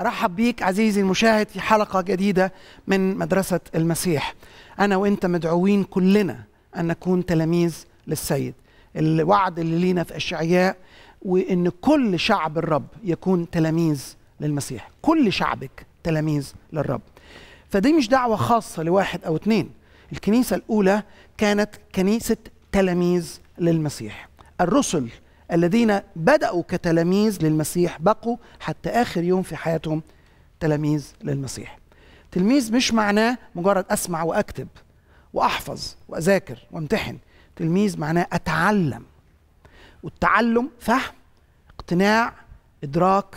ارحب بيك عزيزي المشاهد في حلقه جديده من مدرسه المسيح انا وانت مدعوين كلنا ان نكون تلاميذ للسيد الوعد اللي لينا في اشعياء وان كل شعب الرب يكون تلاميذ للمسيح كل شعبك تلاميذ للرب فدي مش دعوه خاصه لواحد او اتنين الكنيسه الاولى كانت كنيسه تلاميذ للمسيح الرسل الذين بدأوا كتلاميذ للمسيح بقوا حتى آخر يوم في حياتهم تلاميذ للمسيح تلميذ مش معناه مجرد أسمع وأكتب وأحفظ وأذاكر وامتحن تلميذ معناه أتعلم والتعلم فهم اقتناع إدراك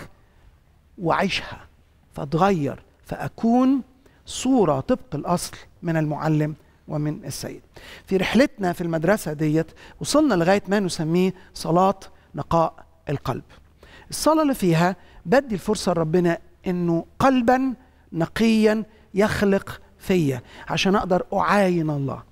وعيشها فأتغير فأكون صورة طبق الأصل من المعلم ومن السيد في رحلتنا في المدرسة ديت وصلنا لغاية ما نسميه صلاة نقاء القلب الصلاة اللي فيها بدي الفرصة لربنا انه قلبا نقيا يخلق فيا عشان اقدر اعاين الله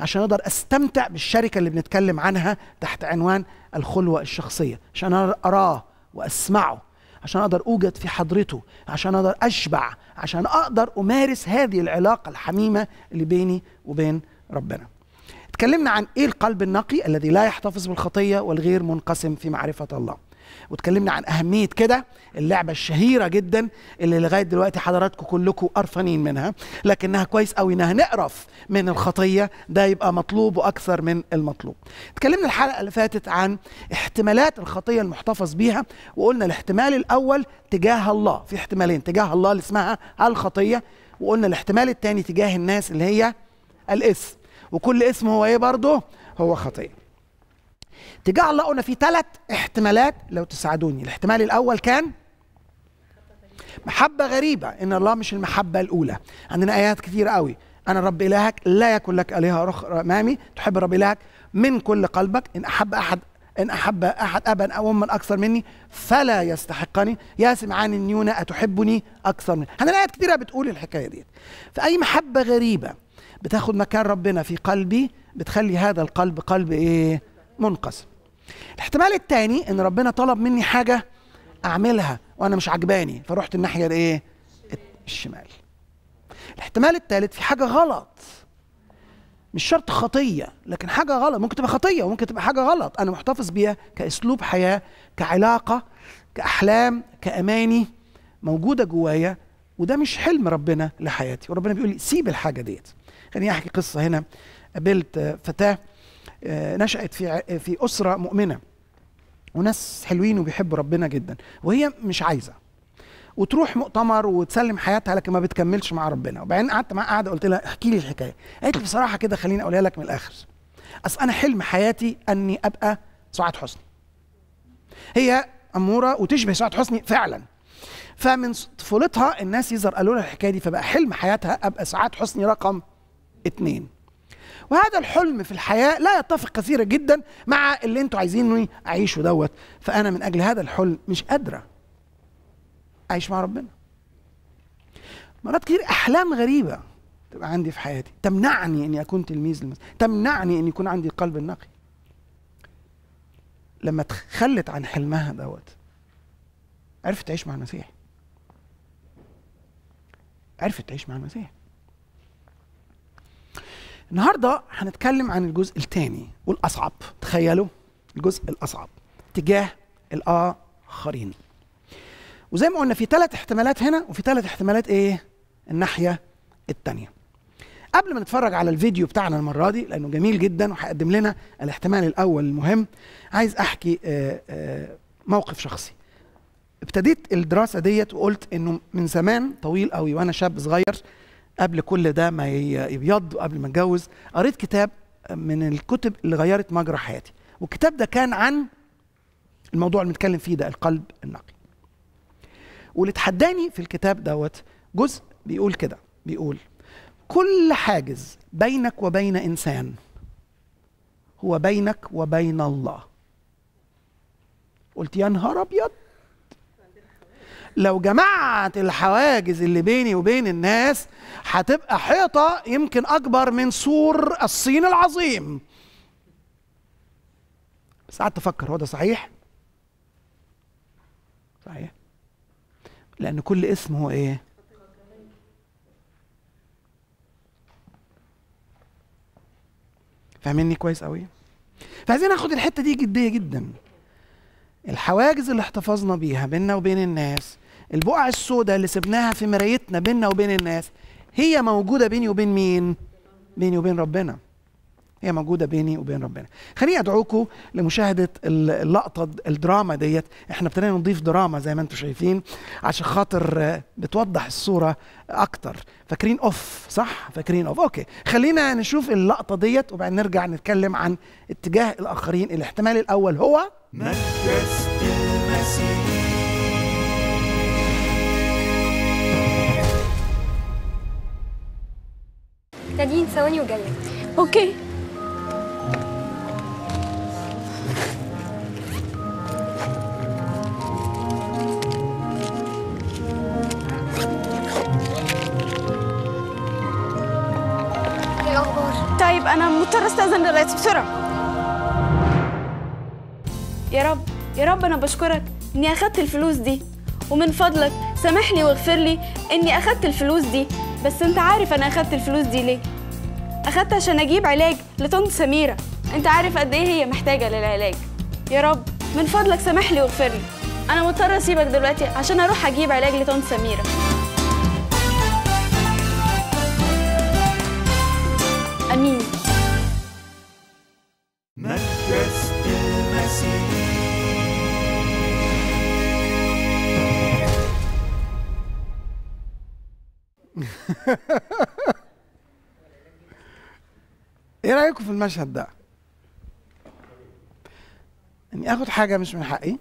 عشان اقدر استمتع بالشركه اللي بنتكلم عنها تحت عنوان الخلوه الشخصيه عشان اراه واسمعه عشان اقدر اوجد في حضرته عشان اقدر اشبع عشان اقدر امارس هذه العلاقه الحميمه اللي بيني وبين ربنا اتكلمنا عن ايه القلب النقي الذي لا يحتفظ بالخطيه والغير منقسم في معرفه الله واتكلمنا عن اهميه كده اللعبه الشهيره جدا اللي لغايه دلوقتي حضراتكم كلكم قرفانين منها لكنها كويس قوي انها نقرف من الخطيه ده يبقى مطلوب واكثر من المطلوب اتكلمنا الحلقه اللي فاتت عن احتمالات الخطيه المحتفظ بيها وقلنا الاحتمال الاول تجاه الله في احتمالين تجاه الله اللي اسمها الخطيه وقلنا الاحتمال الثاني تجاه الناس اللي هي الاسم وكل اسم هو ايه برضه هو خطيه تجاه الله قلنا في ثلاث احتمالات لو تساعدوني الاحتمال الاول كان محبة غريبة إن الله مش المحبة الأولى عندنا آيات كثيرة قوي أنا رب إلهك لا يكن لك آلهة أخرى أمامي تحب رب إلهك من كل قلبك إن أحب أحد إن أحب أحد أبا أو أما أكثر مني فلا يستحقني يا سمعان النيونة أتحبني أكثر مني عندنا آيات كثيرة بتقول الحكاية دي فأي محبة غريبة بتاخد مكان ربنا في قلبي بتخلي هذا القلب قلب إيه منقسم الاحتمال الثاني ان ربنا طلب مني حاجه اعملها وانا مش عجباني فرحت الناحيه الايه الشمال الاحتمال الثالث في حاجه غلط مش شرط خطيه لكن حاجه غلط ممكن تبقى خطيه وممكن تبقى حاجه غلط انا محتفظ بيها كاسلوب حياه كعلاقه كاحلام كاماني موجوده جوايا وده مش حلم ربنا لحياتي وربنا بيقول لي سيب الحاجه ديت خليني احكي قصه هنا قابلت فتاه آه، نشأت في في أسرة مؤمنة وناس حلوين وبيحبوا ربنا جدا وهي مش عايزة وتروح مؤتمر وتسلم حياتها لكن ما بتكملش مع ربنا وبعدين قعدت معاها قاعده قلت لها احكي لي الحكايه قالت لي بصراحه كده خليني اقولها لك من الاخر اصل انا حلم حياتي اني ابقى سعاد حسني هي اموره وتشبه سعاد حسني فعلا فمن طفولتها الناس يظهر قالوا لها الحكايه دي فبقى حلم حياتها ابقى سعاد حسني رقم اثنين وهذا الحلم في الحياه لا يتفق كثيرا جدا مع اللي انتوا عايزيني اعيشه دوت فانا من اجل هذا الحلم مش قادره اعيش مع ربنا مرات كتير احلام غريبه تبقى عندي في حياتي تمنعني اني اكون تلميذ المسيح تمنعني ان يكون عندي قلب نقي لما تخلت عن حلمها دوت عرفت تعيش مع المسيح عرفت تعيش مع المسيح النهارده هنتكلم عن الجزء الثاني والاصعب تخيلوا الجزء الاصعب تجاه الاخرين وزي ما قلنا في ثلاث احتمالات هنا وفي ثلاث احتمالات ايه الناحيه الثانيه قبل ما نتفرج على الفيديو بتاعنا المره دي لانه جميل جدا وهيقدم لنا الاحتمال الاول المهم عايز احكي آه، آه، موقف شخصي ابتديت الدراسه ديت وقلت انه من زمان طويل قوي وانا شاب صغير قبل كل ده ما يبيض قبل ما اتجوز قريت كتاب من الكتب اللي غيرت مجرى حياتي والكتاب ده كان عن الموضوع اللي بنتكلم فيه ده القلب النقي واللي اتحداني في الكتاب دوت جزء بيقول كده بيقول كل حاجز بينك وبين انسان هو بينك وبين الله قلت يا نهار ابيض لو جمعت الحواجز اللي بيني وبين الناس هتبقى حيطه يمكن اكبر من سور الصين العظيم بس قعدت افكر هو ده صحيح صحيح لان كل اسم هو ايه فاهميني كويس قوي فعايزين ناخد الحته دي جديه جدا الحواجز اللي احتفظنا بيها بيننا وبين الناس البقع السوداء اللي سبناها في مرايتنا بيننا وبين الناس هي موجوده بيني وبين مين بيني وبين ربنا هي موجودة بيني وبين ربنا خليني أدعوكم لمشاهدة اللقطة الدراما ديت احنا ابتدينا نضيف دراما زي ما انتم شايفين عشان خاطر بتوضح الصورة أكتر فاكرين أوف صح فاكرين أوف أوكي خلينا نشوف اللقطة ديت وبعدين نرجع نتكلم عن اتجاه الآخرين الاحتمال الأول هو مجلس المسيح ثواني وجايه اوكي طيب انا مضطره استاذن دلوقتي بسرعه يا رب يا رب انا بشكرك اني اخدت الفلوس دي ومن فضلك سامحني واغفر لي اني اخدت الفلوس دي بس انت عارف انا اخدت الفلوس دي ليه أخدت عشان أجيب علاج لطنط سميرة أنت عارف قد إيه هي محتاجة للعلاج يا رب من فضلك سامحلي واغفرلي أنا مضطرة أسيبك دلوقتي عشان أروح أجيب علاج لطنط سميرة رايكم في المشهد ده اني يعني اخد حاجه مش من حقي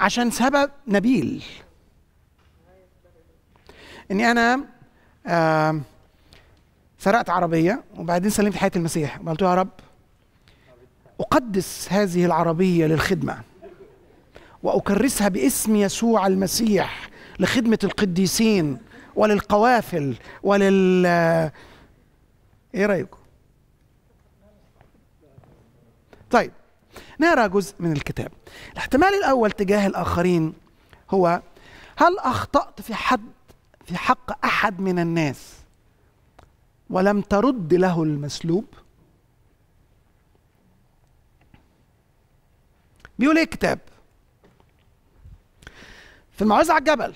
عشان سبب نبيل اني انا آه سرقت عربيه وبعدين سلمت حياه المسيح وقلت له يا رب اقدس هذه العربيه للخدمه واكرسها باسم يسوع المسيح لخدمه القديسين وللقوافل ولل آه، ايه رايكم طيب نرى جزء من الكتاب الاحتمال الأول تجاه الآخرين هو هل أخطأت في حد في حق أحد من الناس ولم ترد له المسلوب بيقول ايه الكتاب في الموعظة على الجبل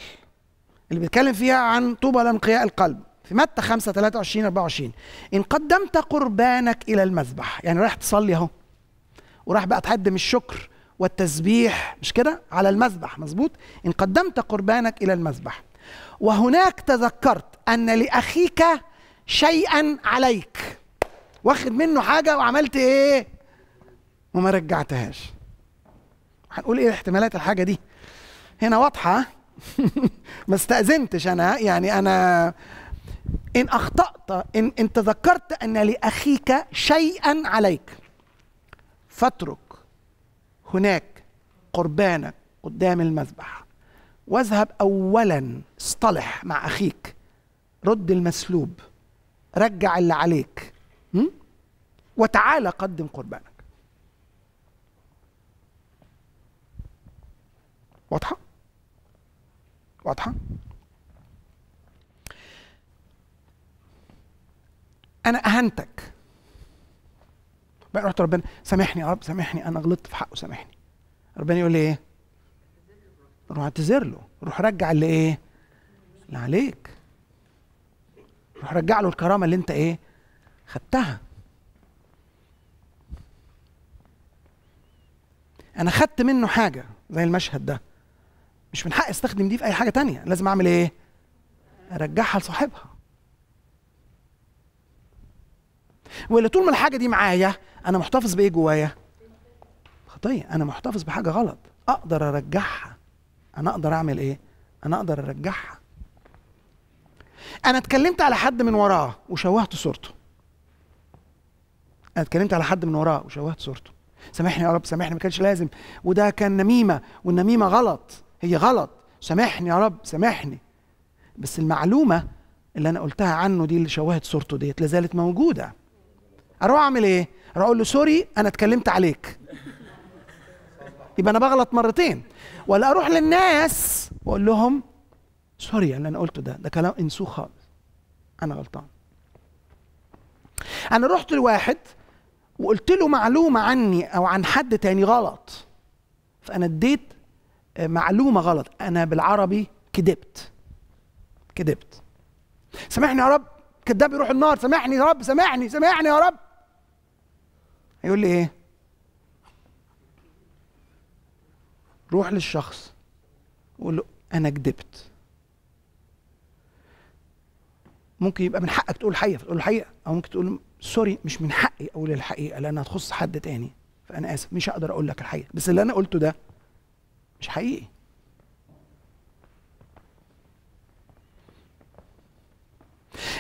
اللي بيتكلم فيها عن طوبى لانقياء القلب في متى 5 23 24 ان قدمت قربانك الى المذبح يعني رايح تصلي اهو وراح بقى تقدم الشكر والتسبيح مش كده على المذبح مظبوط ان قدمت قربانك الى المذبح وهناك تذكرت ان لاخيك شيئا عليك واخد منه حاجه وعملت ايه وما رجعتهاش هنقول ايه احتمالات الحاجه دي هنا واضحه ما استاذنتش انا يعني انا ان اخطات ان ان تذكرت ان لاخيك شيئا عليك فاترك هناك قربانك قدام المذبح واذهب اولا اصطلح مع اخيك رد المسلوب رجع اللي عليك وتعالى قدم قربانك واضحه واضحه انا اهنتك بقى رحت ربنا سامحني يا رب سامحني انا غلطت في حقه سامحني ربنا يقول لي ايه روح اعتذر له روح رجع اللي ايه اللي عليك روح رجع له الكرامه اللي انت ايه خدتها انا خدت منه حاجه زي المشهد ده مش من حقي استخدم دي في اي حاجه تانية لازم اعمل ايه ارجعها لصاحبها واللي طول ما الحاجه دي معايا انا محتفظ بايه جوايا خطيه انا محتفظ بحاجه غلط اقدر ارجعها انا اقدر اعمل ايه انا اقدر ارجعها انا اتكلمت على حد من وراه وشوهت صورته انا اتكلمت على حد من وراه وشوهت صورته سامحني يا رب سامحني ما كانش لازم وده كان نميمه والنميمه غلط هي غلط سامحني يا رب سامحني بس المعلومه اللي انا قلتها عنه دي اللي شوهت صورته ديت لازالت موجوده اروح اعمل ايه اروح اقول له سوري انا اتكلمت عليك يبقى انا بغلط مرتين ولا اروح للناس واقول لهم سوري اللي يعني انا قلته ده ده كلام انسوه خالص انا غلطان انا رحت لواحد وقلت له معلومه عني او عن حد تاني غلط فانا اديت آه، معلومه غلط انا بالعربي كدبت كدبت سامحني يا رب كداب يروح النار سامحني يا رب سامحني سامحني يا رب هيقول لي ايه روح للشخص وقول له انا كدبت ممكن يبقى من حقك تقول الحقيقه فتقول الحقيقه او ممكن تقول سوري مش من حقي اقول الحقيقه لانها تخص حد تاني فانا اسف مش هقدر اقول لك الحقيقه بس اللي انا قلته ده مش حقيقي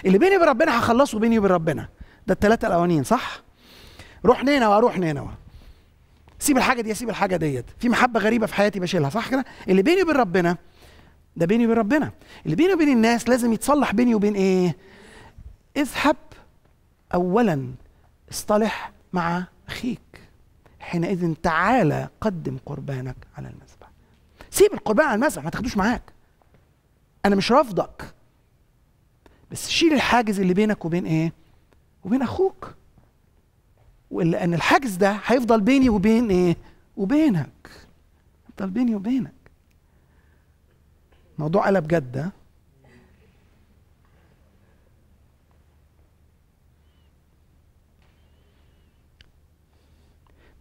اللي بيني وبين ربنا هخلصه بيني وبين ربنا ده الثلاثه الاوانين صح روح نينوى روح نينوى سيب الحاجه دي سيب الحاجه ديت في محبه غريبه في حياتي بشيلها صح كده اللي بيني وبين ربنا ده بيني وبين ربنا اللي بيني وبين الناس لازم يتصلح بيني وبين ايه اذهب اولا اصطلح مع اخيك حينئذ تعالى قدم قربانك على المذبح سيب القربان على المذبح ما تاخدوش معاك انا مش رافضك بس شيل الحاجز اللي بينك وبين ايه وبين اخوك لان الحجز ده هيفضل بيني وبين ايه وبينك هيفضل بيني وبينك موضوع قلب جد ده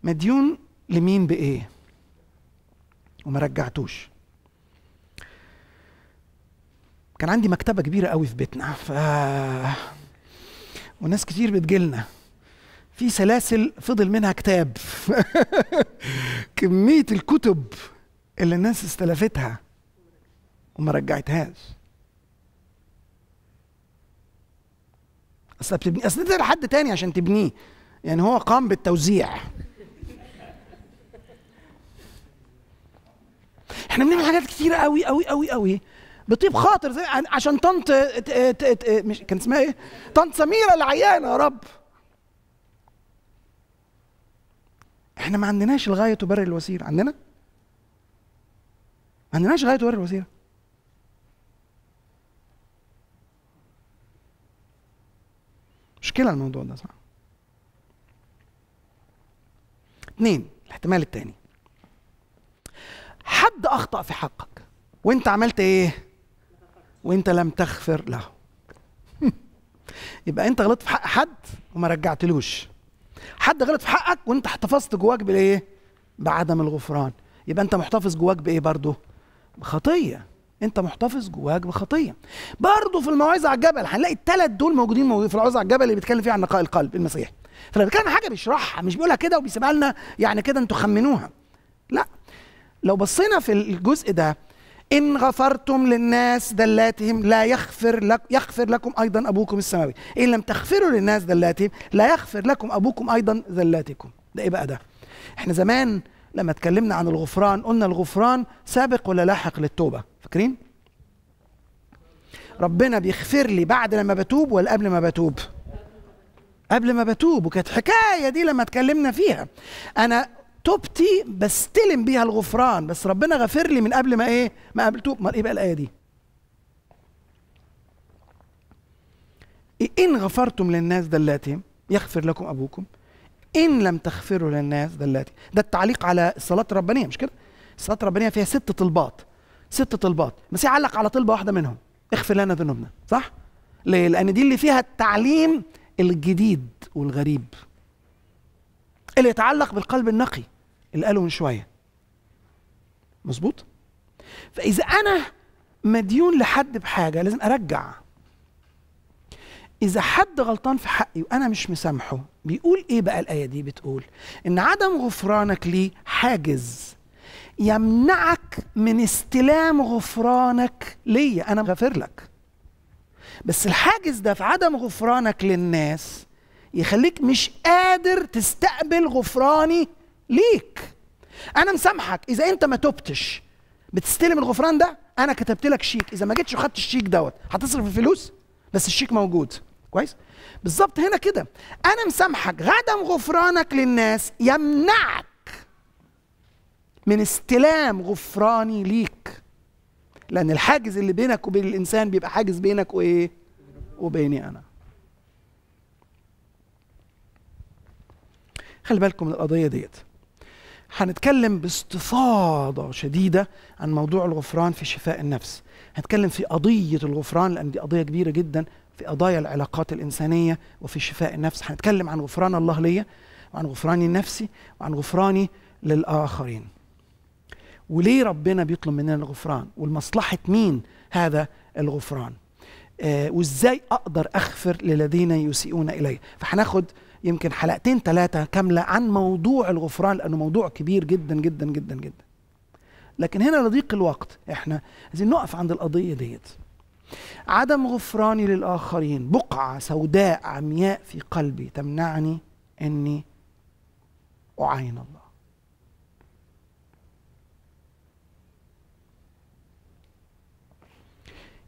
مديون لمين بايه وما رجعتوش كان عندي مكتبه كبيره قوي في بيتنا ف وناس كتير بتجيلنا في سلاسل فضل منها كتاب كميه الكتب اللي الناس استلفتها وما رجعتهاش اصل بتبني اصل ده لحد تاني عشان تبنيه يعني هو قام بالتوزيع احنا بنعمل حاجات كتيره قوي قوي قوي قوي بطيب خاطر زي عشان طنط مش كان اسمها ايه؟ طنط سميره العيانه يا رب احنا ما عندناش الغايه تبرر الوسيله عندنا ما عندناش غايه تبرر الوسيله مشكله الموضوع ده صح اتنين الاحتمال التاني حد اخطا في حقك وانت عملت ايه وانت لم تغفر له يبقى انت غلطت في حق حد وما رجعتلوش حد غلط في حقك وانت احتفظت جواك بالايه بعدم الغفران يبقى انت محتفظ جواك بايه برضه بخطيه انت محتفظ جواك بخطيه برضه في المواعظ على الجبل هنلاقي الثلاث دول موجودين في الموعظه على الجبل اللي بيتكلم فيها عن نقاء القلب المسيح فلما بيتكلم عن حاجه بيشرحها مش بيقولها كده وبيسيبها لنا يعني كده انتوا خمنوها لا لو بصينا في الجزء ده إن غفرتم للناس دلاتهم لا يغفر لك يغفر لكم أيضا أبوكم السماوي إن لم تغفروا للناس دلاتهم لا يغفر لكم أبوكم أيضا ذلاتكم ده إيه بقى ده إحنا زمان لما اتكلمنا عن الغفران قلنا الغفران سابق ولا لاحق للتوبة فاكرين ربنا بيغفر لي بعد لما بتوب ولا قبل ما بتوب قبل ما بتوب وكانت حكايه دي لما اتكلمنا فيها انا توبتي بستلم بيها الغفران بس ربنا غفر لي من قبل ما ايه ما قبل توب ما ايه بقى الايه دي ان غفرتم للناس دلاتهم يغفر لكم ابوكم ان لم تغفروا للناس دلاتهم ده التعليق على الصلاه الربانيه مش كده الصلاه الربانيه فيها ست طلبات ست طلبات بس علق على طلبه واحده منهم اغفر لنا ذنوبنا صح ليه لان دي اللي فيها التعليم الجديد والغريب اللي يتعلق بالقلب النقي اللي قاله من شويه مظبوط فاذا انا مديون لحد بحاجه لازم ارجع اذا حد غلطان في حقي وانا مش مسامحه بيقول ايه بقى الايه دي بتقول ان عدم غفرانك ليه حاجز يمنعك من استلام غفرانك ليا انا غافر لك بس الحاجز ده في عدم غفرانك للناس يخليك مش قادر تستقبل غفراني ليك انا مسامحك اذا انت ما تبتش بتستلم الغفران ده انا كتبت لك شيك اذا ما جيتش وخدت الشيك دوت هتصرف الفلوس بس الشيك موجود كويس بالظبط هنا كده انا مسامحك عدم غفرانك للناس يمنعك من استلام غفراني ليك لان الحاجز اللي بينك وبين الانسان بيبقى حاجز بينك وايه وبيني انا خلي بالكم من القضيه ديت هنتكلم باستفاضة شديدة عن موضوع الغفران في شفاء النفس هنتكلم في قضية الغفران لأن دي قضية كبيرة جدا في قضايا العلاقات الإنسانية وفي شفاء النفس هنتكلم عن غفران الله ليا وعن غفراني النفسي وعن غفراني للآخرين وليه ربنا بيطلب مننا الغفران والمصلحة مين هذا الغفران آه وازاي أقدر أغفر للذين يسيئون إلي فهناخد يمكن حلقتين ثلاثة كاملة عن موضوع الغفران لأنه موضوع كبير جدا جدا جدا جدا لكن هنا لضيق الوقت احنا عايزين نقف عند القضية ديت عدم غفراني للآخرين بقعة سوداء عمياء في قلبي تمنعني أني أعاين الله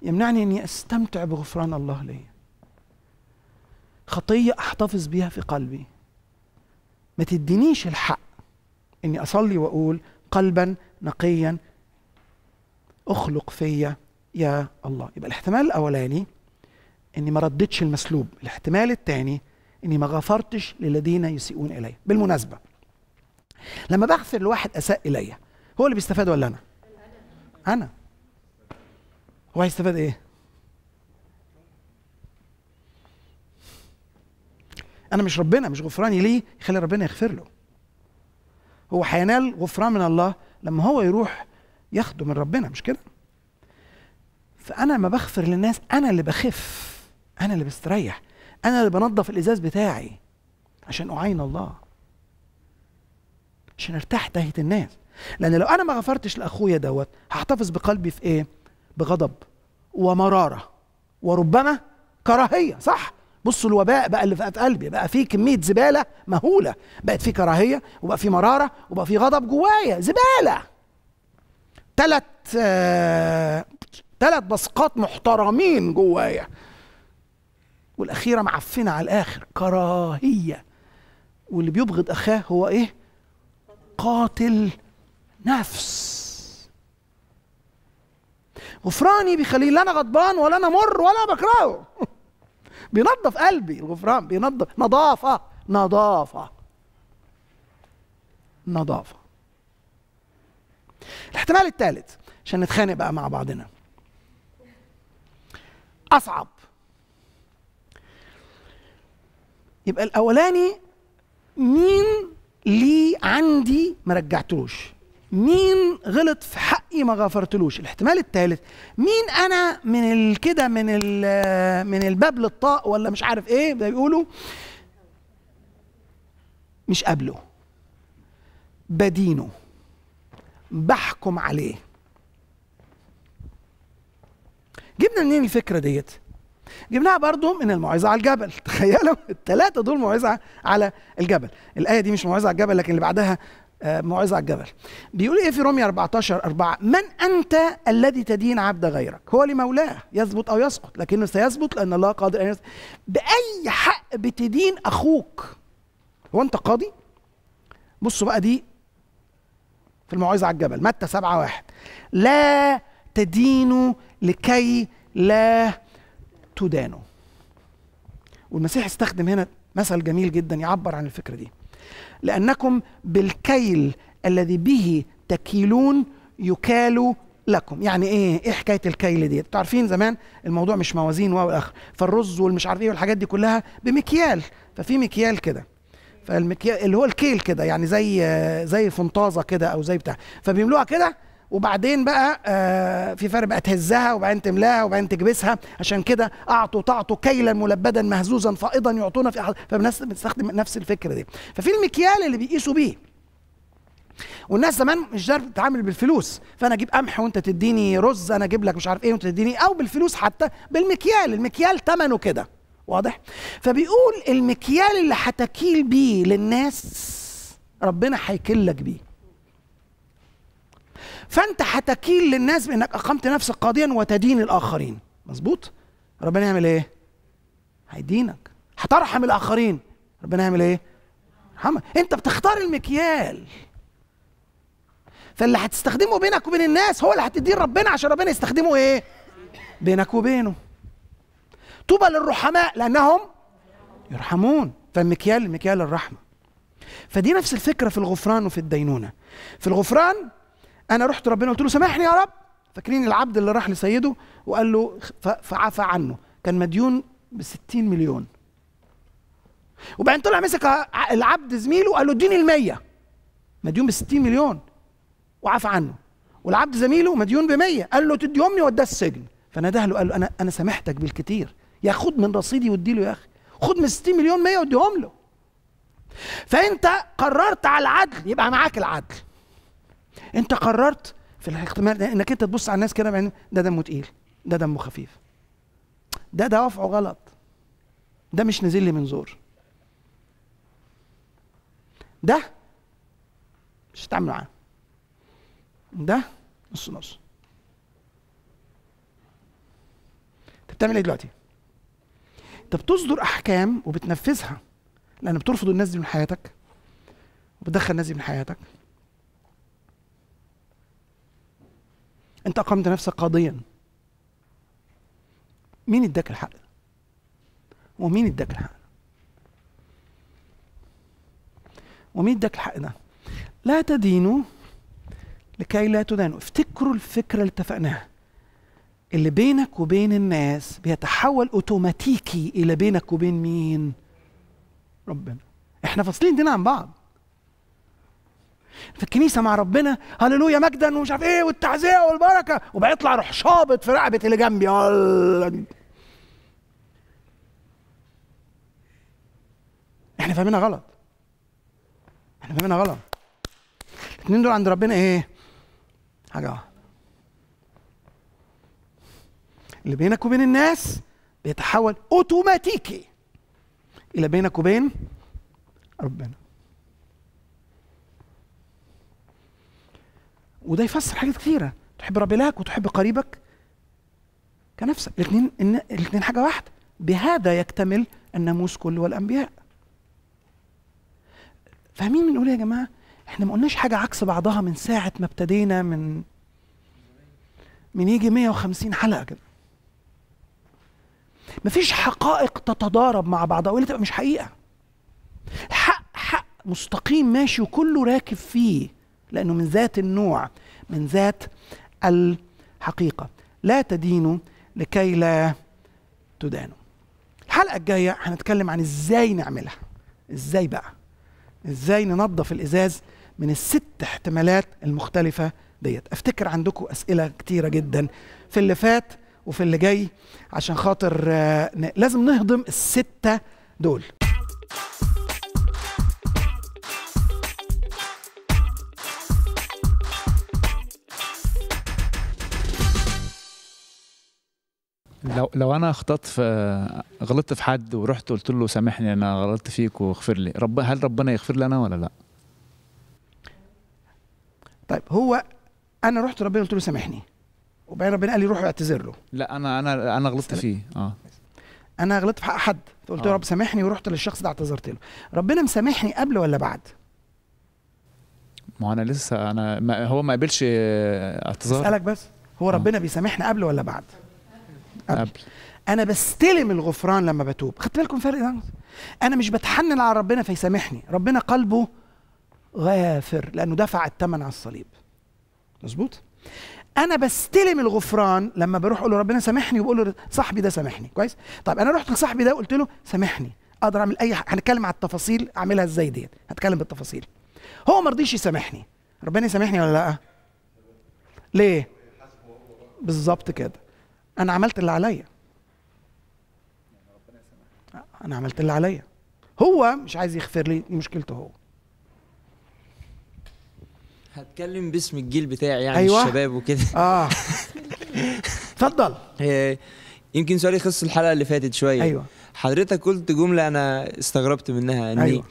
يمنعني أني أستمتع بغفران الله لي خطية أحتفظ بيها في قلبي ما تدينيش الحق إني أصلي وأقول قلبا نقيا اخلق فيا يا الله يبقى الاحتمال الأولاني إني ما ردتش المسلوب الاحتمال الثاني إني ما غفرتش للذين يسيئون إلي بالمناسبة لما بغفر لواحد أساء إلي هو اللي بيستفاد ولا أنا؟ أنا هو هيستفاد إيه؟ انا مش ربنا مش غفراني ليه يخلي ربنا يغفر له هو هينال غفران من الله لما هو يروح ياخده من ربنا مش كده فانا ما بغفر للناس انا اللي بخف انا اللي بستريح انا اللي بنظف الازاز بتاعي عشان اعين الله عشان ارتاح تحت الناس لان لو انا ما غفرتش لاخويا دوت هحتفظ بقلبي في ايه بغضب ومراره وربما كراهيه صح بصوا الوباء بقى اللي في قلبي بقى فيه كميه زباله مهوله بقت فيه كراهيه وبقى فيه مراره وبقى فيه غضب جوايا زباله ثلاث آه ثلاث بصقات محترمين جوايا والاخيره معفنه على الاخر كراهيه واللي بيبغض اخاه هو ايه قاتل نفس غفراني بيخليه لا انا غضبان ولا انا مر ولا بكرهه بينظف قلبي الغفران بينظف نظافه نظافه نظافه الاحتمال الثالث عشان نتخانق بقى مع بعضنا اصعب يبقى الاولاني مين ليه عندي ما رجعتوش مين غلط في حقي ما غفرتلوش الاحتمال الثالث مين انا من كده من من الباب للطاق ولا مش عارف ايه بيقولوا مش قابله بدينه بحكم عليه جبنا منين الفكره ديت جبناها برضو من الموعظه على الجبل تخيلوا الثلاثه دول موعظه على الجبل الايه دي مش موعظه على الجبل لكن اللي بعدها موعظه آه، على الجبل بيقول ايه في رومية 14 4 من انت الذي تدين عبد غيرك هو لمولاه يثبت او يسقط لكنه سيثبت لان الله قادر ان يثبت باي حق بتدين اخوك هو انت قاضي بصوا بقى دي في الموعظه على الجبل متى 7 1 لا تدينوا لكي لا تدانوا والمسيح استخدم هنا مثل جميل جدا يعبر عن الفكره دي لأنكم بالكيل الذي به تكيلون يكال لكم يعني ايه ايه حكايه الكيل دي تعرفين زمان الموضوع مش موازين واو اخر فالرز والمش عارف ايه والحاجات دي كلها بمكيال ففي مكيال كده فالمكيال اللي هو الكيل كده يعني زي زي فنطازه كده او زي بتاع فبيملوها كده وبعدين بقى آه في فرق بقى تهزها وبعدين تملاها وبعدين تكبسها عشان كده اعطوا تعطوا كيلا ملبدا مهزوزا فائضا يعطونا في أحد فبنستخدم نفس الفكره دي ففي المكيال اللي بيقيسوا بيه والناس زمان مش دايما بتتعامل بالفلوس فانا اجيب قمح وانت تديني رز انا اجيب لك مش عارف ايه وانت تديني او بالفلوس حتى بالمكيال المكيال ثمنه كده واضح فبيقول المكيال اللي هتكيل بيه للناس ربنا هيكلك بيه فانت هتكيل للناس بانك اقمت نفسك قاضيا وتدين الاخرين مظبوط ربنا يعمل ايه هيدينك هترحم الاخرين ربنا يعمل ايه يرحمك انت بتختار المكيال فاللي هتستخدمه بينك وبين الناس هو اللي هتديه ربنا عشان ربنا يستخدمه ايه بينك وبينه طوبى للرحماء لانهم يرحمون فالمكيال مكيال الرحمه فدي نفس الفكره في الغفران وفي الدينونه في الغفران انا رحت ربنا قلت له سامحني يا رب فاكرين العبد اللي راح لسيده وقال له فعفى عنه كان مديون ب 60 مليون وبعدين طلع مسك العبد زميله وقال له اديني ال 100 مديون ب 60 مليون وعفى عنه والعبد زميله مديون ب 100 قال له امي وداه السجن فناداه له قال له انا انا سامحتك بالكتير يا خد من رصيدي وادي له يا اخي خد من 60 مليون 100 واديهم له فانت قررت على العدل يبقى معاك العدل انت قررت في الاحتمال ده انك انت تبص على الناس كده بعين ده دمه تقيل ده دمه خفيف ده دوافعه غلط ده مش نزل لي من زور ده مش هتعامل معاه ده نص نص انت بتعمل ايه دلوقتي؟ انت بتصدر احكام وبتنفذها لان بترفض الناس دي من حياتك وبتدخل الناس دي من حياتك انت اقمت نفسك قاضيا مين اداك الحق ومين اداك الحق ومين اداك الحق ده لا تدينوا لكي لا تدانوا افتكروا الفكرة اللي اتفقناها اللي بينك وبين الناس بيتحول اوتوماتيكي الى بينك وبين مين ربنا احنا فاصلين دينا عن بعض في الكنيسه مع ربنا هللويا مجدا ومش عارف ايه والتعزيه والبركه وبيطلع روح شابط في رقبه اللي جنبي احنا فاهمينها غلط احنا فاهمينها غلط الاثنين دول عند ربنا ايه حاجه واحده اللي بينك وبين الناس بيتحول اوتوماتيكي الى بينك وبين ربنا وده يفسر حاجات كثيره تحب ربي لك وتحب قريبك كنفسك الاثنين إن الاثنين حاجه واحده بهذا يكتمل الناموس كله والانبياء فاهمين بنقول إيه يا جماعه احنا ما قلناش حاجه عكس بعضها من ساعه ما ابتدينا من من يجي 150 حلقه كده مفيش حقائق تتضارب مع بعضها ولا تبقى مش حقيقه حق حق مستقيم ماشي وكله راكب فيه لأنه من ذات النوع من ذات الحقيقة لا تدينوا لكي لا تدانوا الحلقة الجاية هنتكلم عن ازاي نعملها ازاي بقى ازاي ننظف الازاز من الست احتمالات المختلفة ديت افتكر عندكم اسئلة كتيرة جدا في اللي فات وفي اللي جاي عشان خاطر آه، لازم نهضم الستة دول لو لو انا اخطات في غلطت في حد ورحت قلت له سامحني انا غلطت فيك واغفر لي رب هل ربنا يغفر لي انا ولا لا طيب هو انا رحت ربنا قلت له سامحني وبعدين ربنا قال لي روح اعتذر له لا انا انا انا غلطت فيه اه انا غلطت في حق حد فقلت له آه. رب سامحني ورحت للشخص ده اعتذرت له ربنا مسامحني قبل ولا بعد ما انا لسه انا ما هو ما قبلش اعتذار اسالك بس هو آه. ربنا آه. بيسامحنا قبل ولا بعد قبل انا بستلم الغفران لما بتوب خدت بالكم فرق ده انا مش بتحنن على ربنا فيسامحني ربنا قلبه غافر لانه دفع الثمن على الصليب مظبوط انا بستلم الغفران لما بروح اقول له ربنا سامحني وبقول له صاحبي ده سامحني كويس طيب انا رحت لصاحبي ده وقلت له سامحني اقدر اعمل اي حاجه هنتكلم على التفاصيل اعملها ازاي ديت هتكلم بالتفاصيل هو ما رضيش يسامحني ربنا يسامحني ولا لا ليه بالظبط كده انا عملت اللي عليا انا عملت اللي عليا هو مش عايز يغفر لي مشكلته هو هتكلم باسم الجيل بتاعي يعني أيوة. الشباب وكده اه اتفضل إيه، يمكن سؤالي يخص الحلقه اللي فاتت شويه ايوه حضرتك قلت جمله انا استغربت منها ان أيوة.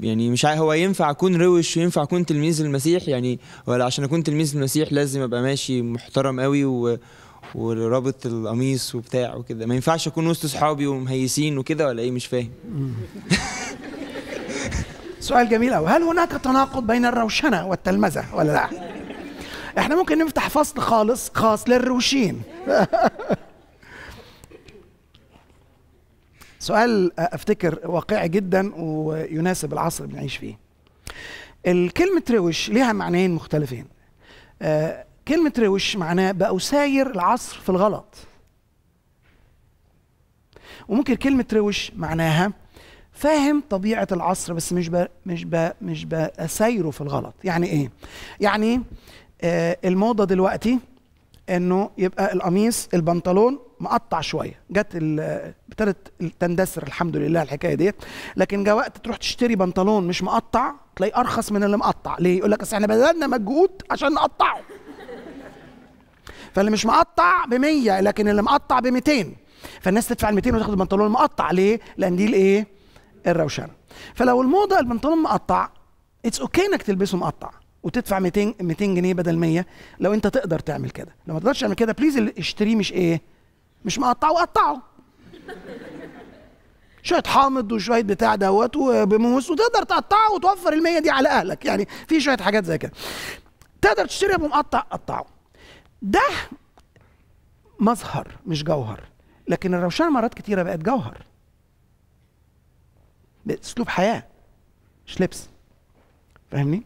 يعني مش هو ينفع اكون روش وينفع اكون تلميذ المسيح يعني ولا عشان اكون تلميذ المسيح لازم ابقى ماشي محترم قوي و... ورابط القميص وبتاع وكده ما ينفعش اكون وسط صحابي ومهيسين وكده ولا ايه مش فاهم سؤال جميل قوي هل هناك تناقض بين الروشنه والتلمذه ولا لا احنا ممكن نفتح فصل خالص خاص للروشين سؤال افتكر واقعي جدا ويناسب العصر اللي بنعيش فيه الكلمة روش ليها معنيين مختلفين آه كلمة روش معناه بقوا ساير العصر في الغلط وممكن كلمة روش معناها فاهم طبيعة العصر بس مش بقى مش بقى مش بسايره في الغلط يعني ايه يعني آه الموضة دلوقتي انه يبقى القميص البنطلون مقطع شويه جت ابتدت تندثر الحمد لله الحكايه ديت لكن جاء وقت تروح تشتري بنطلون مش مقطع تلاقيه ارخص من اللي مقطع ليه يقول لك اصل احنا بذلنا مجهود عشان نقطعه فاللي مش مقطع ب 100 لكن اللي مقطع ب 200 فالناس تدفع ال 200 وتاخد البنطلون المقطع ليه؟ لان دي الايه؟ الروشنه فلو الموضه البنطلون مقطع اتس اوكي انك تلبسه مقطع وتدفع 200 200 جنيه بدل 100 لو انت تقدر تعمل كده لو ما تقدرش تعمل كده بليز اشتريه مش ايه؟ مش مقطع وقطعه شويه حامض وشويه بتاع دوت وبموس وتقدر تقطعه وتوفر ال 100 دي على اهلك يعني في شويه حاجات زي كده تقدر تشتريه مقطع قطعه ده مظهر مش جوهر لكن الروشنه مرات كتيره بقت جوهر بقت اسلوب حياه مش لبس فاهمني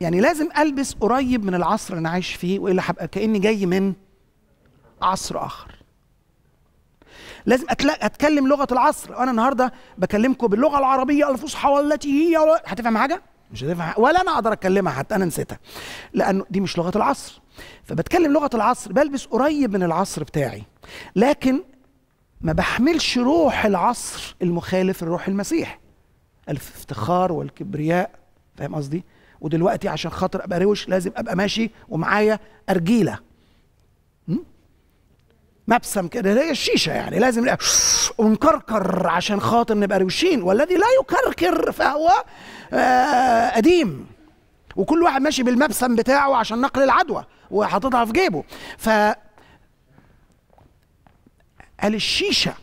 يعني لازم البس قريب من العصر اللي انا عايش فيه والا هبقى كاني جاي من عصر اخر لازم اتكلم لغه العصر انا النهارده بكلمكم باللغه العربيه الفصحى والتي هي هتفهم حاجه مش هتفهم ولا انا اقدر اكلمها حتى انا نسيتها لانه دي مش لغه العصر فبتكلم لغه العصر بلبس قريب من العصر بتاعي لكن ما بحملش روح العصر المخالف لروح المسيح الافتخار والكبرياء فاهم قصدي ودلوقتي عشان خاطر ابقى روش لازم ابقى ماشي ومعايا ارجيله مبسم كده هي الشيشه يعني لازم ونكركر عشان خاطر نبقى روشين والذي لا يكركر فهو آه، قديم وكل واحد ماشي بالمبسم بتاعه عشان نقل العدوى وحاططها في جيبه ف قال الشيشه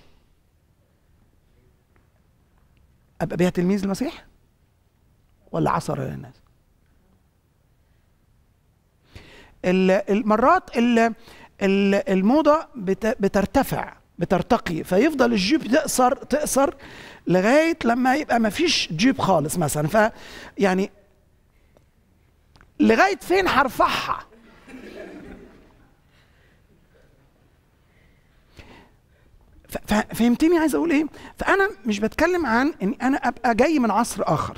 ابقى بيها تلميذ المسيح ولا عصر للناس المرات الموضه بترتفع بترتقي فيفضل الجيب تقصر تقصر لغايه لما يبقى ما فيش جيب خالص مثلا ف يعني لغايه فين هرفعها فهمتني عايز اقول ايه فانا مش بتكلم عن ان انا ابقى جاي من عصر اخر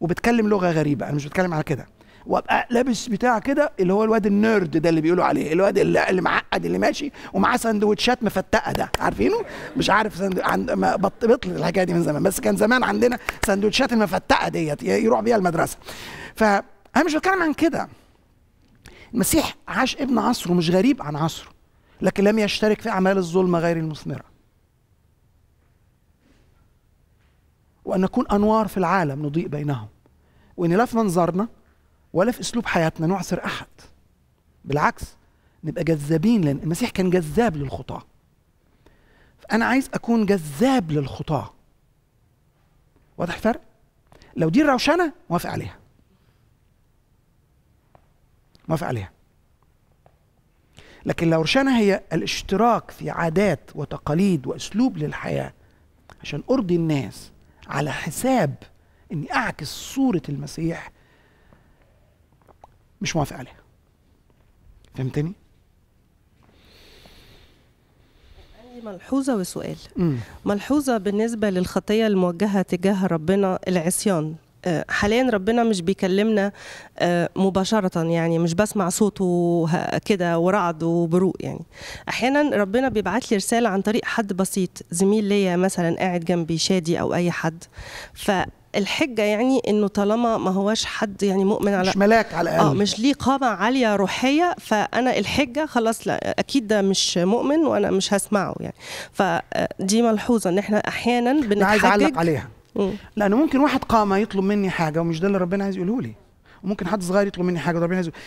وبتكلم لغه غريبه انا مش بتكلم على كده وابقى لابس بتاع كده اللي هو الواد النيرد ده اللي بيقولوا عليه الواد اللي, معقد اللي ماشي ومعاه سندوتشات مفتقه ده عارفينه مش عارف عند... بطل بط... الحكايه دي من زمان بس كان زمان عندنا سندوتشات المفتقه ديت يروح بيها المدرسه فانا مش بتكلم عن كده المسيح عاش ابن عصره مش غريب عن عصره لكن لم يشترك في اعمال الظلمه غير المثمره وان نكون انوار في العالم نضيء بينهم وان لا في منظرنا ولا في اسلوب حياتنا نعصر احد بالعكس نبقى جذابين لان المسيح كان جذاب للخطاه فانا عايز اكون جذاب للخطاه واضح الفرق لو دي الروشنه موافق عليها موافق عليها لكن لو روشنة هي الاشتراك في عادات وتقاليد واسلوب للحياه عشان ارضي الناس على حساب اني اعكس صوره المسيح مش موافق عليها فهمتني عندي ملحوظة وسؤال مم. ملحوظة بالنسبة للخطية الموجهة تجاه ربنا العصيان آه، حاليا ربنا مش بيكلمنا آه، مباشرة يعني مش بسمع صوته كده ورعد وبروق يعني أحيانا ربنا بيبعت لي رسالة عن طريق حد بسيط زميل ليا مثلا قاعد جنبي شادي أو أي حد ف الحجه يعني انه طالما ما هواش حد يعني مؤمن على مش ملاك على آه، الاقل اه مش ليه قامه عاليه روحيه فانا الحجه خلاص لا اكيد ده مش مؤمن وانا مش هسمعه يعني فدي آه، ملحوظه ان احنا احيانا بنتحجج انا عايز اعلق عليها لانه ممكن واحد قامه يطلب مني حاجه ومش ده اللي ربنا عايز يقوله لي وممكن حد صغير يطلب مني حاجه ربنا عايز يقوله.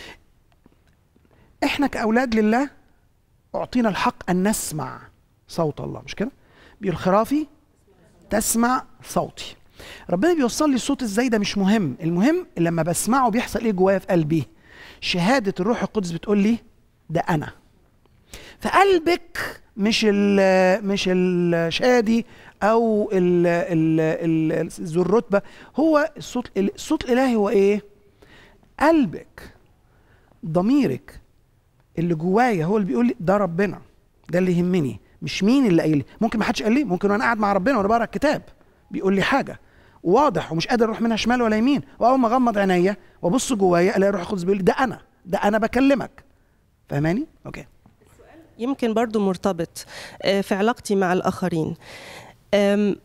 احنا كاولاد لله اعطينا الحق ان نسمع صوت الله مش كده بيقول خرافي تسمع صوتي ربنا بيوصل لي الصوت ازاي ده مش مهم المهم لما بسمعه بيحصل ايه جوايا في قلبي شهاده الروح القدس بتقول لي ده انا فقلبك مش ال مش الشادي او ال ال ذو الرتبه هو الصوت الصوت الالهي هو ايه قلبك ضميرك اللي جوايا هو اللي بيقول لي ده ربنا ده اللي يهمني مش مين اللي قايل لي ممكن ما حدش قال لي ممكن وانا قاعد مع ربنا وانا بقرا الكتاب بيقول لي حاجه واضح ومش قادر اروح منها شمال ولا يمين واول ما اغمض عينيا وابص جوايا الاقي روح القدس بيقول ده انا ده انا بكلمك فهماني اوكي يمكن برضو مرتبط آه، في علاقتي مع الاخرين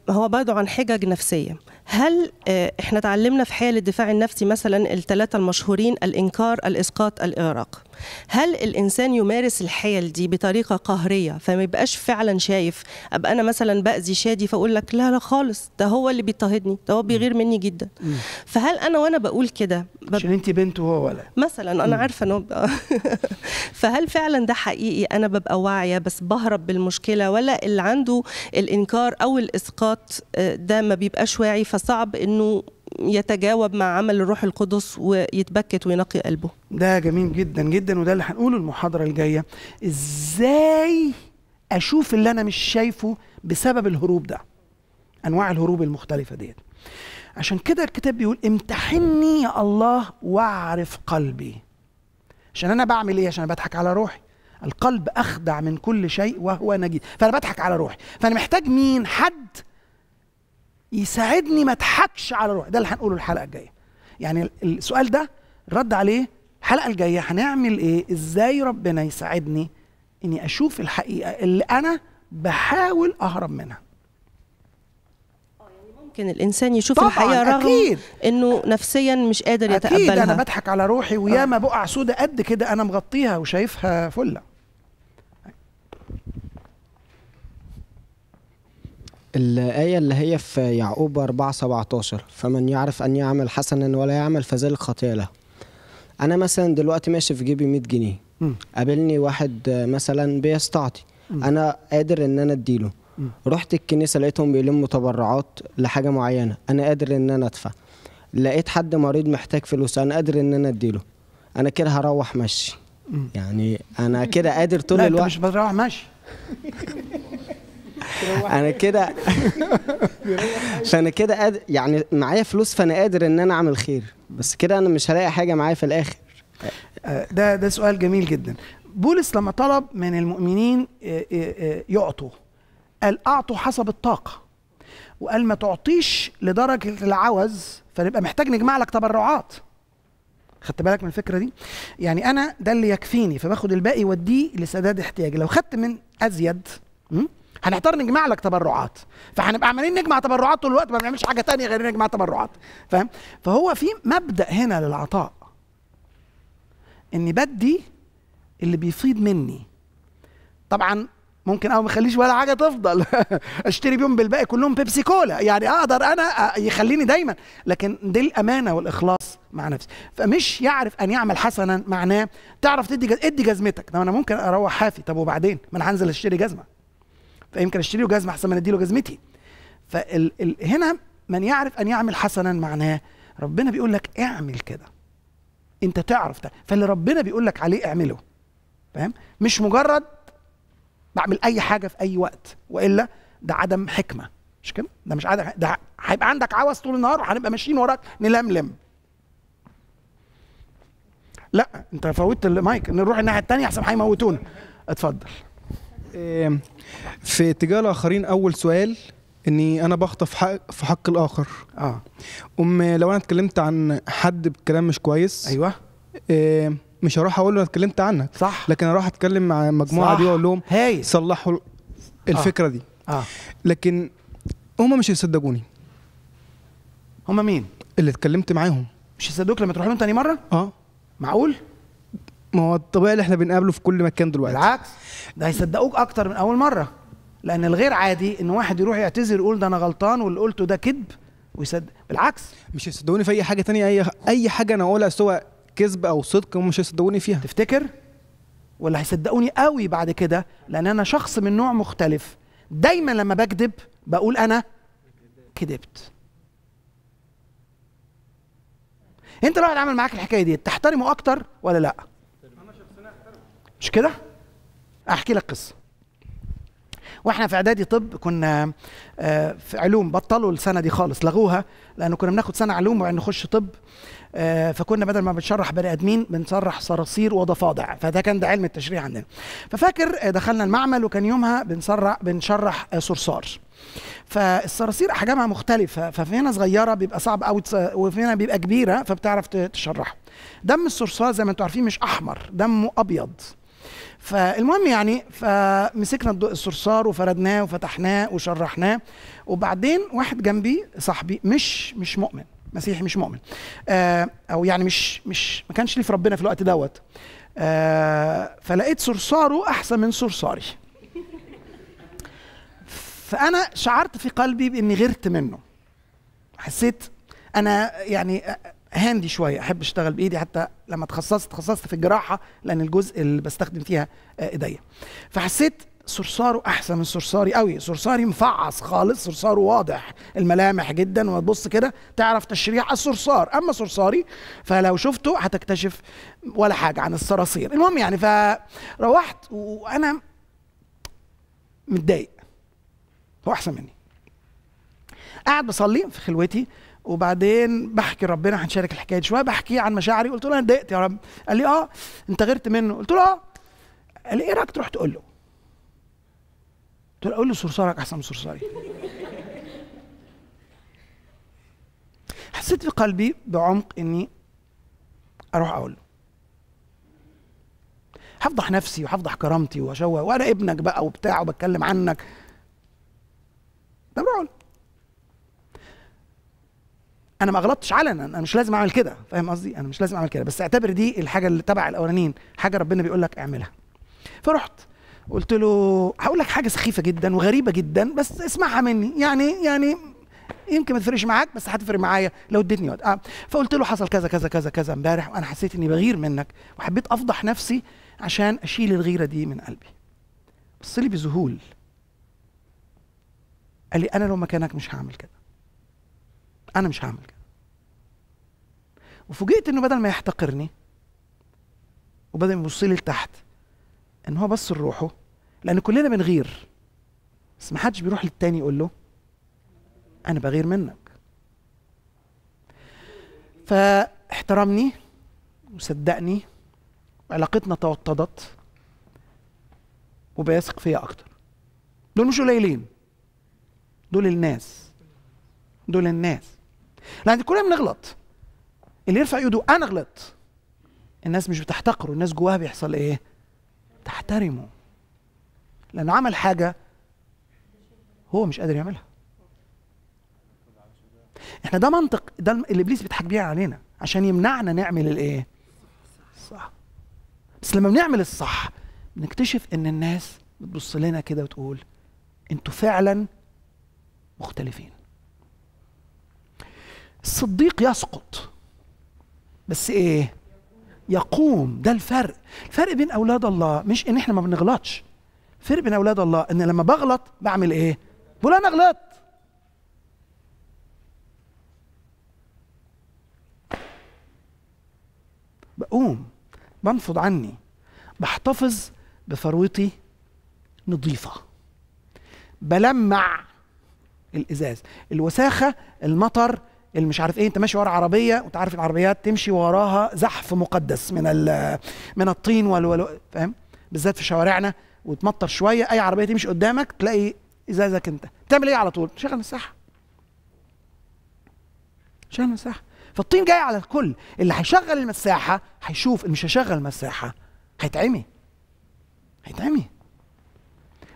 هو برضو عن حجج نفسيه هل آه، احنا تعلمنا في حال الدفاع النفسي مثلا الثلاثه المشهورين الانكار الاسقاط الاغراق هل الانسان يمارس الحيل دي بطريقه قهريه فما يبقاش فعلا شايف ابقى انا مثلا باذي شادي فاقول لك لا لا خالص ده هو اللي بيضطهدني ده هو بيغير مني جدا فهل انا وانا بقول كده بب... عشان انت بنت وهو ولا مثلا انا عارفه انه ب... فهل فعلا ده حقيقي انا ببقى واعيه بس بهرب بالمشكله ولا اللي عنده الانكار او الاسقاط آه، ده ما بيبقاش واعي صعب انه يتجاوب مع عمل الروح القدس ويتبكت وينقي قلبه ده جميل جدا جدا وده اللي هنقوله المحاضره الجايه ازاي اشوف اللي انا مش شايفه بسبب الهروب ده انواع الهروب المختلفه ديت عشان كده الكتاب بيقول امتحني يا الله واعرف قلبي عشان انا بعمل ايه عشان انا بضحك على روحي القلب اخدع من كل شيء وهو نجي فانا بضحك على روحي فانا محتاج مين حد يساعدني ما اضحكش على روحي ده اللي هنقوله الحلقه الجايه يعني السؤال ده رد عليه الحلقه الجايه هنعمل ايه ازاي ربنا يساعدني اني اشوف الحقيقه اللي انا بحاول اهرب منها آه، يعني ممكن الانسان يشوف طبعًا الحقيقه رغم أكيد. انه نفسيا مش قادر يتقبلها اكيد انا بضحك على روحي وياما آه. بقع سودة قد كده انا مغطيها وشايفها فله الآية اللي هي في يعقوب 4 17 فمن يعرف أن يعمل حسنا ولا يعمل فذلك خطيئة له أنا مثلا دلوقتي ماشي في جيبي 100 جنيه قابلني واحد مثلا بيستعطي أنا قادر إن أنا أديله رحت الكنيسة لقيتهم بيلموا تبرعات لحاجة معينة أنا قادر إن أنا أدفع لقيت حد مريض محتاج فلوس أنا قادر إن أنا أديله أنا كده هروح ماشي يعني أنا كده قادر طول الوقت مش بتروح ماشي انا كده فانا كده قادر يعني معايا فلوس فانا قادر ان انا اعمل خير بس كده انا مش هلاقي حاجه معايا في الاخر آه، ده ده سؤال جميل جدا بولس لما طلب من المؤمنين آه، آه، يعطوا قال اعطوا حسب الطاقه وقال ما تعطيش لدرجه العوز فنبقى محتاج نجمع لك تبرعات خدت بالك من الفكره دي يعني انا ده اللي يكفيني فباخد الباقي وديه لسداد احتياجي لو خدت من ازيد هنضطر نجمع لك تبرعات فهنبقى عمالين نجمع تبرعات طول الوقت ما بنعملش حاجه تانية غير نجمع تبرعات فاهم فهو في مبدا هنا للعطاء اني بدي اللي بيفيض مني طبعا ممكن او ما يخليش ولا حاجه تفضل اشتري بيهم بالباقي كلهم بيبسي كولا يعني اقدر انا يخليني دايما لكن دي الامانه والاخلاص مع نفسي فمش يعرف ان يعمل حسنا معناه تعرف تدي ادي جزمتك طب انا ممكن اروح حافي طب وبعدين ما انا هنزل اشتري جزمه فيمكن اشتري له جزمه احسن ما ادي له جزمتي فهنا من يعرف ان يعمل حسنا معناه ربنا بيقول لك اعمل كده انت تعرف ده فاللي ربنا بيقول لك عليه اعمله فاهم مش مجرد بعمل اي حاجه في اي وقت والا ده عدم حكمه مش كده ده مش عدم ده هيبقى عندك عوز طول النهار وهنبقى ماشيين وراك نلملم لا انت فوتت المايك نروح الناحيه الثانيه احسن هيموتونا اتفضل إيه، في اتجاه الاخرين اول سؤال اني انا بخطف حق في حق الاخر اه ام لو انا اتكلمت عن حد بكلام مش كويس ايوه إيه، مش هروح اقول له انا اتكلمت عنك صح لكن اروح اتكلم مع المجموعه دي واقول لهم هاي. صلحوا آه. الفكره آه. دي آه. لكن هما مش هيصدقوني هما مين اللي اتكلمت معاهم مش هيصدقوك لما تروح لهم تاني مره اه معقول ما هو الطبيعي اللي احنا بنقابله في كل مكان دلوقتي بالعكس ده هيصدقوك اكتر من اول مره لان الغير عادي ان واحد يروح يعتذر يقول ده انا غلطان واللي قلته ده كذب ويصدق بالعكس مش هيصدقوني في اي حاجه تانية اي اي حاجه انا اقولها سواء كذب او صدق مش هيصدقوني فيها تفتكر ولا هيصدقوني قوي بعد كده لان انا شخص من نوع مختلف دايما لما بكذب بقول انا كذبت انت لو واحد عمل معاك الحكايه دي تحترمه اكتر ولا لا مش كده؟ احكي لك قصه واحنا في اعدادي طب كنا آه، في علوم بطلوا السنه دي خالص لغوها لانه كنا بناخد سنه علوم وبعدين نخش طب آه، فكنا بدل ما بنشرح بني ادمين بنشرح صراصير وضفادع فده كان ده علم التشريح عندنا ففاكر آه، دخلنا المعمل وكان يومها بنشرح بنشرح صرصار فالصراصير احجامها مختلفه ففي هنا صغيره بيبقى صعب قوي وفي هنا بيبقى كبيره فبتعرف تشرحه دم الصرصار زي ما انتم عارفين مش احمر دمه ابيض فالمهم يعني فمسكنا الصرصار وفردناه وفتحناه وشرحناه وبعدين واحد جنبي صاحبي مش مش مؤمن مسيحي مش مؤمن آه او يعني مش مش ما كانش ليه في ربنا في الوقت دوت آه فلقيت صرصاره احسن من صرصاري فانا شعرت في قلبي باني غرت منه حسيت انا يعني هاندي شويه احب اشتغل بايدي حتى لما تخصصت تخصصت في الجراحه لان الجزء اللي بستخدم فيها آه، ايديا فحسيت صرصاره احسن من صرصاري قوي صرصاري مفعص خالص صرصاره واضح الملامح جدا وتبص كده تعرف تشريح الصرصار اما صرصاري فلو شفته هتكتشف ولا حاجه عن الصراصير المهم يعني فروحت وانا متضايق هو احسن مني قاعد بصلي في خلوتي وبعدين بحكي ربنا هنشارك الحكايه دي شويه بحكي عن مشاعري قلت له انا اتضايقت يا رب قال لي اه انت غيرت منه قلت له اه قال لي ايه رايك تروح تقول له قلت له اقول له صرصارك احسن من صرصاري حسيت في قلبي بعمق اني اروح اقول له هفضح نفسي وهفضح كرامتي واشوه وانا ابنك بقى وبتاع وبتكلم عنك طب اقول انا ما غلطتش علنا انا مش لازم اعمل كده فاهم قصدي انا مش لازم اعمل كده بس اعتبر دي الحاجه اللي تبع الاولانيين حاجه ربنا بيقول لك اعملها فرحت قلت له هقول لك حاجه سخيفه جدا وغريبه جدا بس اسمعها مني يعني يعني يمكن ما تفرقش معاك بس هتفرق معايا لو اديتني وقت آه. فقلت له حصل كذا كذا كذا كذا امبارح وانا حسيت اني بغير منك وحبيت افضح نفسي عشان اشيل الغيره دي من قلبي بص لي بذهول قال لي انا لو مكانك مش هعمل كده انا مش هعمل كده وفوجئت انه بدل ما يحتقرني وبدل ما يبص لي لتحت ان هو بص لروحه لان كلنا بنغير بس ما حدش بيروح للتاني يقول له انا بغير منك فاحترمني وصدقني علاقتنا توطدت وبيثق فيا اكتر دول مش قليلين دول الناس دول الناس لان كلنا بنغلط اللي يرفع ايده انا غلطت الناس مش بتحتقره الناس جواها بيحصل ايه تحترمه لانه عمل حاجه هو مش قادر يعملها احنا ده منطق ده اللي ابليس بيضحك بيه علينا عشان يمنعنا نعمل الايه صح بس لما بنعمل الصح بنكتشف ان الناس بتبص لنا كده وتقول انتوا فعلا مختلفين الصديق يسقط بس ايه يقوم ده الفرق الفرق بين اولاد الله مش ان احنا ما بنغلطش الفرق بين اولاد الله ان لما بغلط بعمل ايه بقول انا غلطت بقوم بنفض عني بحتفظ بفروتي نظيفة بلمع الإزاز الوساخة المطر اللي مش عارف ايه انت ماشي ورا عربيه وانت عارف العربيات تمشي وراها زحف مقدس من من الطين والولو فاهم بالذات في شوارعنا وتمطر شويه اي عربيه تمشي قدامك تلاقي ازازك انت تعمل ايه على طول شغل مساحه شغل مساحه فالطين جاي على الكل اللي هيشغل المساحه هيشوف اللي مش هيشغل المساحه هيتعمي هيتعمي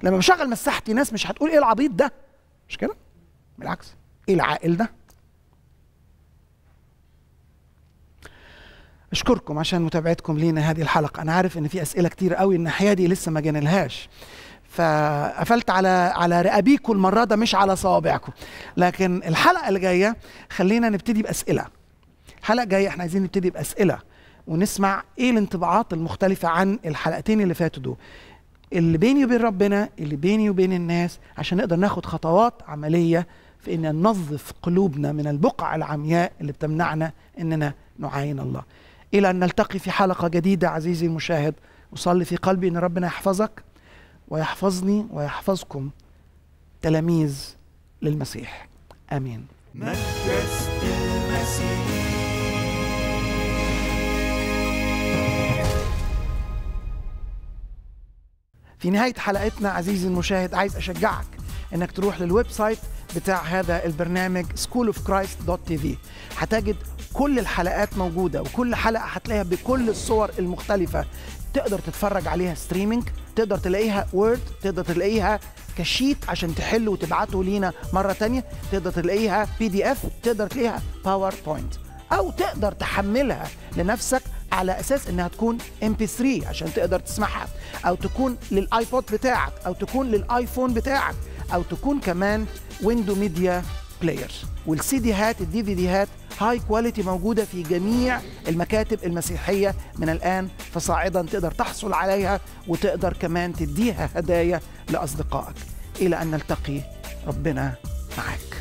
لما بشغل مساحتي ناس مش هتقول ايه العبيط ده مش كده بالعكس ايه العاقل ده اشكركم عشان متابعتكم لينا هذه الحلقه انا عارف ان في اسئله كتير قوي الناحيه دي لسه ما جانلهاش فقفلت على على رقابيكم المره ده مش على صوابعكم لكن الحلقه اللي جايه خلينا نبتدي باسئله الحلقه الجايه احنا عايزين نبتدي باسئله ونسمع ايه الانطباعات المختلفه عن الحلقتين اللي فاتوا دول اللي بيني وبين ربنا اللي بيني وبين الناس عشان نقدر ناخد خطوات عمليه في ان ننظف قلوبنا من البقع العمياء اللي بتمنعنا اننا نعاين الله إلى أن نلتقي في حلقة جديدة عزيزي المشاهد أصلي في قلبي أن ربنا يحفظك ويحفظني ويحفظكم تلاميذ للمسيح آمين مكست المسيح في نهاية حلقتنا عزيزي المشاهد عايز أشجعك إنك تروح للويب سايت بتاع هذا البرنامج schoolofchrist.tv هتجد كل الحلقات موجوده وكل حلقه هتلاقيها بكل الصور المختلفه تقدر تتفرج عليها ستريمينج تقدر تلاقيها وورد تقدر تلاقيها كشيت عشان تحل وتبعته لينا مره تانية تقدر تلاقيها بي دي اف تقدر تلاقيها باوربوينت او تقدر تحملها لنفسك على اساس انها تكون ام بي 3 عشان تقدر تسمعها او تكون للايبود بتاعك او تكون للايفون بتاعك او تكون كمان ويندو ميديا بلاير والسي دي هات الدي في دي هات هاي كواليتي موجوده في جميع المكاتب المسيحيه من الان فصاعدا تقدر تحصل عليها وتقدر كمان تديها هدايا لاصدقائك الى ان نلتقي ربنا معاك